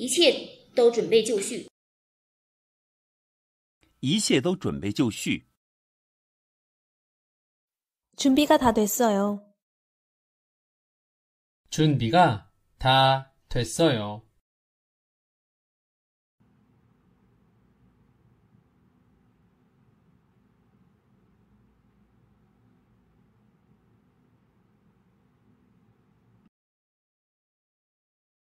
一切都准备就绪。一切都准备就绪。준비가다됐어요준비가다됐어요